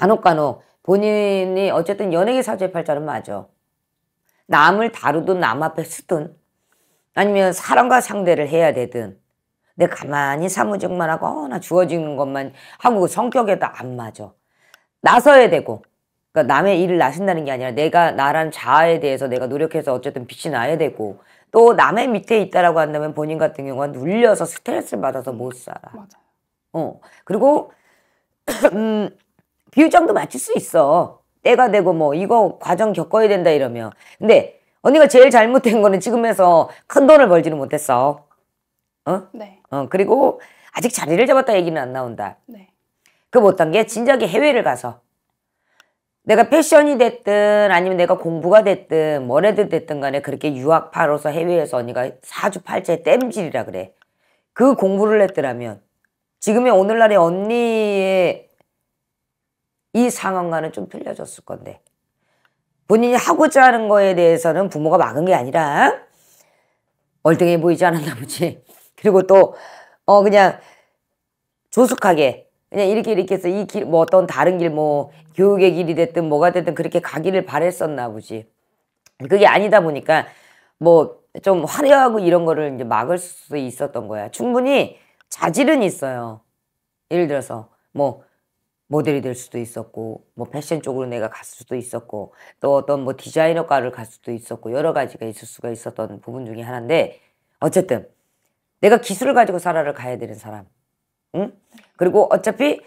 간혹간혹 본인이 어쨌든 연예계 사주의 팔자는 맞아. 남을 다루든 남 앞에 쓰든 아니면 사람과 상대를 해야 되든 내 가만히 사무직만 하고 어, 나주어진 것만 하고 성격에다 안 맞아. 나서야 되고 그러니까 남의 일을 나신다는게 아니라 내가 나란 자아에 대해서 내가 노력해서 어쨌든 빛이 나야 되고 또 남의 밑에 있다라고 한다면 본인 같은 경우는 눌려서 스트레스를 받아서 못 살아. 맞아. 어 그리고 음 비율정도 맞출 수 있어. 때가 되고 뭐 이거 과정 겪어야 된다 이러면. 근데 언니가 제일 잘못된 거는 지금에서 큰 돈을 벌지는 못했어. 어? 네. 어, 그리고 아직 자리를 잡았다 얘기는 안 나온다. 네. 그 못한 게 진작에 해외를 가서 내가 패션이 됐든 아니면 내가 공부가 됐든 뭐래든 됐든 간에 그렇게 유학파로서 해외에서 언니가 사주팔째 땜질이라 그래. 그 공부를 했더라면 지금의 오늘날의 언니의 이 상황과는 좀 틀려졌을 건데 본인이 하고자 하는 거에 대해서는 부모가 막은 게 아니라 얼등해 보이지 않았나 보지. 그리고 또 어 그냥 조숙하게 그냥 이렇게 이렇게 해서 이길뭐 어떤 다른 길 뭐 교육의 길이 됐든 뭐가 됐든 그렇게 가기를 바랬었나 보지. 그게 아니다 보니까 뭐 좀 화려하고 이런 거를 이제 막을 수 있었던 거야. 충분히 자질은 있어요. 예를 들어서 뭐 모델이 될 수도 있었고 뭐 패션 쪽으로 내가 갈 수도 있었고 또 어떤 뭐 디자이너과를 갈 수도 있었고 여러 가지가 있을 수가 있었던 부분 중에 하나인데 어쨌든 내가 기술을 가지고 살아를 가야 되는 사람 응? 그리고 어차피